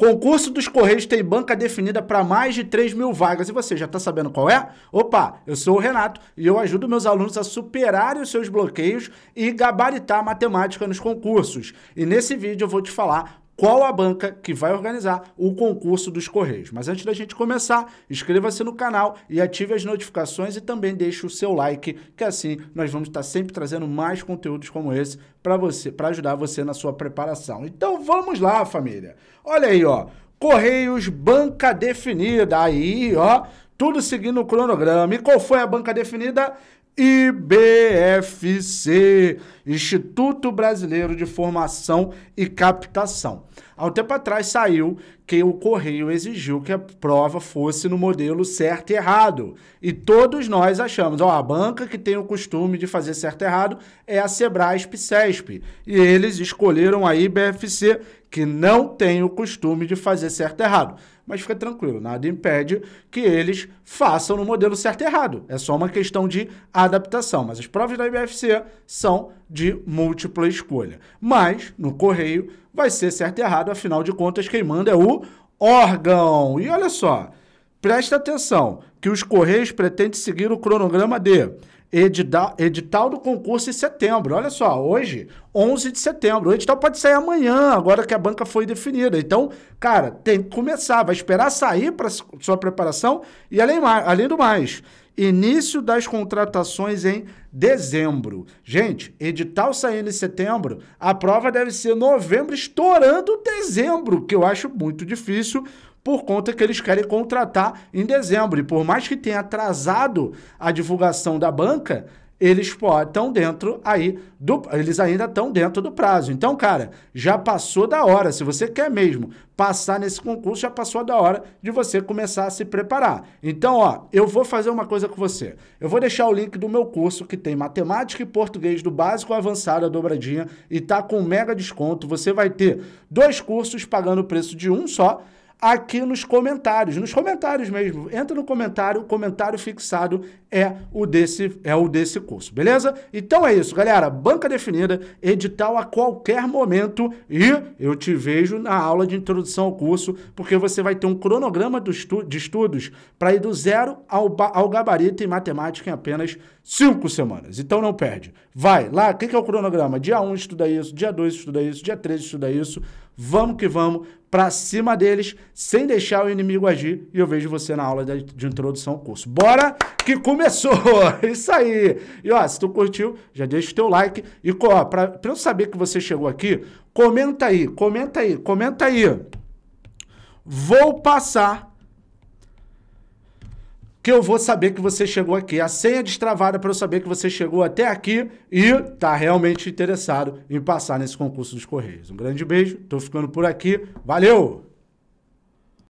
Concurso dos Correios tem banca definida para mais de 3 mil vagas. E você já está sabendo qual é? Opa, eu sou o Renato e eu ajudo meus alunos a superarem os seus bloqueios e gabaritar matemática nos concursos. E nesse vídeo eu vou te falar qual a banca que vai organizar o concurso dos Correios. Mas antes da gente começar, inscreva-se no canal e ative as notificações e também deixe o seu like, que assim nós vamos estar sempre trazendo mais conteúdos como esse para você, para ajudar você na sua preparação. Então vamos lá, família. Olha aí, ó. Correios Banca Definida. Aí, ó, tudo seguindo o cronograma. E qual foi a banca definida? IBFC, Instituto Brasileiro de Formação e Captação. Há um tempo atrás saiu que o Correio exigiu que a prova fosse no modelo certo e errado. E todos nós achamos, ó, a banca que tem o costume de fazer certo e errado é a Sebrae, cesp E eles escolheram a IBFC, que não tem o costume de fazer certo e errado. Mas fica tranquilo, nada impede que eles façam no modelo certo e errado. É só uma questão de adaptação, mas as provas da IBFC são de múltipla escolha. Mas, no correio, vai ser certo e errado, afinal de contas, quem manda é o órgão. E olha só, Presta atenção que os Correios pretendem seguir o cronograma de edital, edital do concurso em setembro. Olha só, hoje, 11 de setembro. O edital pode sair amanhã, agora que a banca foi definida. Então, cara, tem que começar. Vai esperar sair para sua preparação e além, além do mais. Início das contratações em dezembro. Gente, edital saindo em setembro, a prova deve ser novembro, estourando dezembro, que eu acho muito difícil, por conta que eles querem contratar em dezembro. E por mais que tenha atrasado a divulgação da banca, eles estão dentro aí do, eles ainda estão dentro do prazo. Então, cara, já passou da hora. Se você quer mesmo passar nesse concurso, já passou da hora de você começar a se preparar. Então, ó, eu vou fazer uma coisa com você. Eu vou deixar o link do meu curso que tem matemática e português do básico ao avançado a dobradinha e tá com mega desconto. Você vai ter dois cursos pagando o preço de um só aqui nos comentários, nos comentários mesmo. Entra no comentário, o comentário fixado é o desse é o desse curso, beleza? Então é isso, galera, banca definida, edital a qualquer momento e eu te vejo na aula de introdução ao curso, porque você vai ter um cronograma do estu de estudos para ir do zero ao, ao gabarito em matemática em apenas cinco semanas. Então não perde. Vai lá, o que, que é o cronograma? Dia 1 um, estuda isso, dia 2 estuda isso, dia 3 estuda isso, Vamos que vamos, para cima deles, sem deixar o inimigo agir. E eu vejo você na aula de introdução ao curso. Bora que começou! Isso aí! E ó, se tu curtiu, já deixa o teu like. E ó, pra eu saber que você chegou aqui, comenta aí, comenta aí, comenta aí. Vou passar que eu vou saber que você chegou aqui. A senha destravada para eu saber que você chegou até aqui e está realmente interessado em passar nesse concurso dos Correios. Um grande beijo, estou ficando por aqui. Valeu!